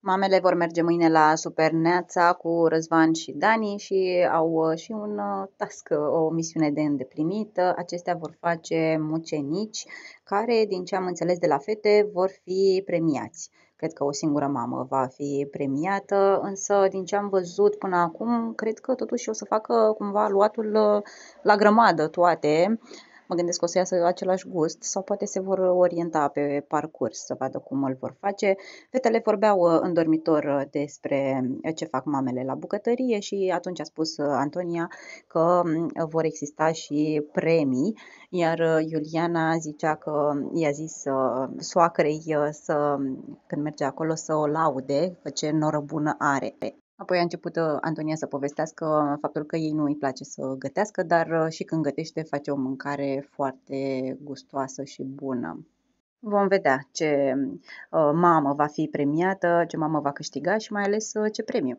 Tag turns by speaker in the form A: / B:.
A: Mamele vor merge mâine la Superneața cu Răzvan și Dani și au uh, și un uh, task, uh, o misiune de îndeplinit. Acestea vor face mucenici care, din ce am înțeles de la fete, vor fi premiați. Cred că o singură mamă va fi premiată, însă din ce am văzut până acum, cred că totuși o să facă cumva luatul la grămadă toate Mă gândesc că o să iasă același gust sau poate se vor orienta pe parcurs să vadă cum îl vor face. Fetele vorbeau uh, în dormitor uh, despre uh, ce fac mamele la bucătărie și atunci a spus Antonia că mm, vor exista și premii, iar Iuliana zicea că mm, i-a zis soacrei să, mm, când merge acolo să o laude, că ce noră bună are. Apoi a început uh, Antonia să povestească faptul că ei nu îi place să gătească, dar uh, și când gătește face o mâncare foarte gustoasă și bună. Vom vedea ce uh, mamă va fi premiată, ce mamă va câștiga și mai ales ce premiu.